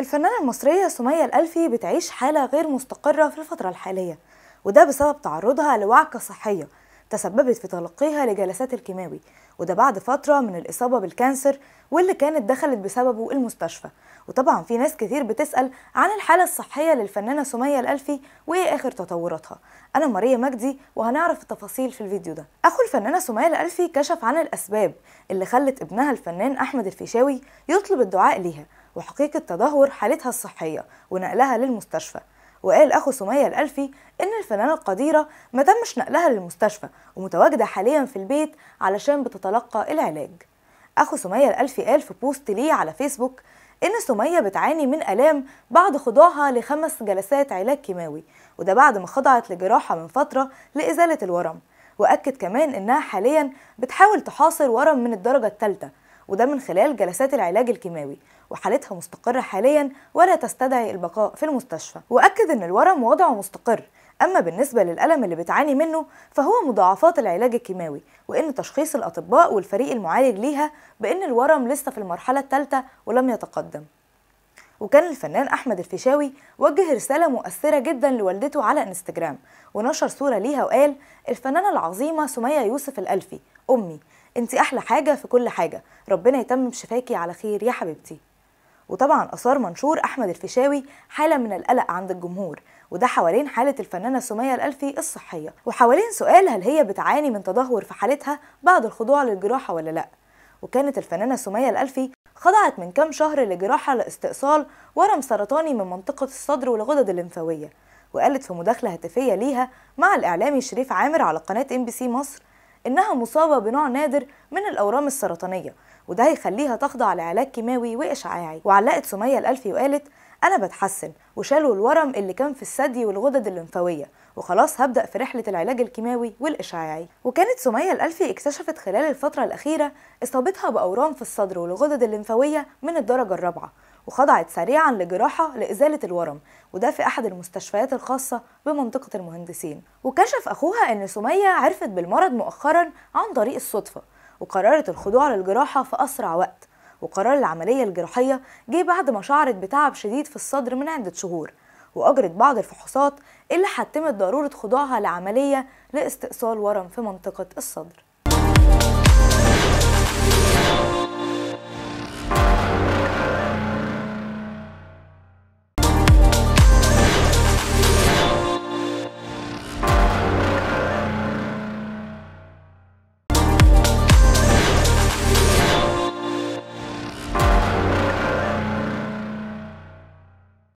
الفنانة المصرية سمية الألفي بتعيش حالة غير مستقرة في الفترة الحالية وده بسبب تعرضها لوعكة صحية تسببت في تلقيها لجلسات الكيماوي وده بعد فترة من الإصابة بالكانسر واللي كانت دخلت بسببه المستشفى وطبعا في ناس كتير بتسأل عن الحالة الصحية للفنانة سمية الألفي وإيه آخر تطوراتها أنا ماريا مجدي وهنعرف التفاصيل في الفيديو ده أخو الفنانة سمية الألفي كشف عن الأسباب اللي خلت ابنها الفنان أحمد الفيشاوي يطلب الدعاء ليها وحقيقة تدهور حالتها الصحية ونقلها للمستشفى وقال أخو سمية الألفي إن الفنانة القديرة ما تمش نقلها للمستشفى ومتواجدة حاليا في البيت علشان بتتلقى العلاج أخو سمية الألفي قال في بوست ليه على فيسبوك إن سمية بتعاني من آلام بعد خضوعها لخمس جلسات علاج كيماوي وده بعد ما خضعت لجراحة من فترة لإزالة الورم وأكد كمان إنها حاليا بتحاول تحاصر ورم من الدرجة الثالثة وده من خلال جلسات العلاج الكيماوي وحالتها مستقرة حاليا ولا تستدعي البقاء في المستشفى وأكد أن الورم وضعه مستقر أما بالنسبة للألم اللي بتعاني منه فهو مضاعفات العلاج الكيماوي وإن تشخيص الأطباء والفريق المعالج ليها بإن الورم لسه في المرحلة الثالثة ولم يتقدم وكان الفنان أحمد الفيشاوي وجه رسالة مؤثرة جدا لوالدته على انستجرام ونشر صورة ليها وقال الفنانة العظيمة سمية يوسف الألفي أمي انت احلى حاجه في كل حاجه ربنا يتمم شفاكي على خير يا حبيبتي وطبعا اثار منشور احمد الفيشاوي حاله من القلق عند الجمهور وده حوالين حاله الفنانه سميه الالفي الصحيه وحوالين سؤال هل هي بتعاني من تدهور في حالتها بعد الخضوع للجراحه ولا لا وكانت الفنانه سميه الالفي خضعت من كام شهر لجراحه لاستئصال ورم سرطاني من منطقه الصدر والغدد الليمفاويه وقالت في مداخله هاتفيه ليها مع الاعلامي شريف عامر على قناه ام بي سي مصر إنها مصابة بنوع نادر من الأورام السرطانية وده هيخليها تخضع لعلاج كيماوي وإشعاعي وعلقت سمية الألفي وقالت أنا بتحسن وشالوا الورم اللي كان في الثدي والغدد الليمفاوية وخلاص هبدأ في رحلة العلاج الكيماوي والإشعاعي وكانت سمية الألفي اكتشفت خلال الفترة الأخيرة إصابتها بأورام في الصدر والغدد الليمفاوية من الدرجة الرابعة وخضعت سريعا لجراحة لإزالة الورم وده في أحد المستشفيات الخاصة بمنطقة المهندسين وكشف أخوها أن سمية عرفت بالمرض مؤخرا عن طريق الصدفة وقررت الخضوع للجراحة في أسرع وقت وقرار العملية الجراحية جه بعد ما شعرت بتعب شديد في الصدر من عدة شهور وأجرت بعض الفحوصات اللي حتمت ضرورة خضوعها لعملية لاستئصال ورم في منطقة الصدر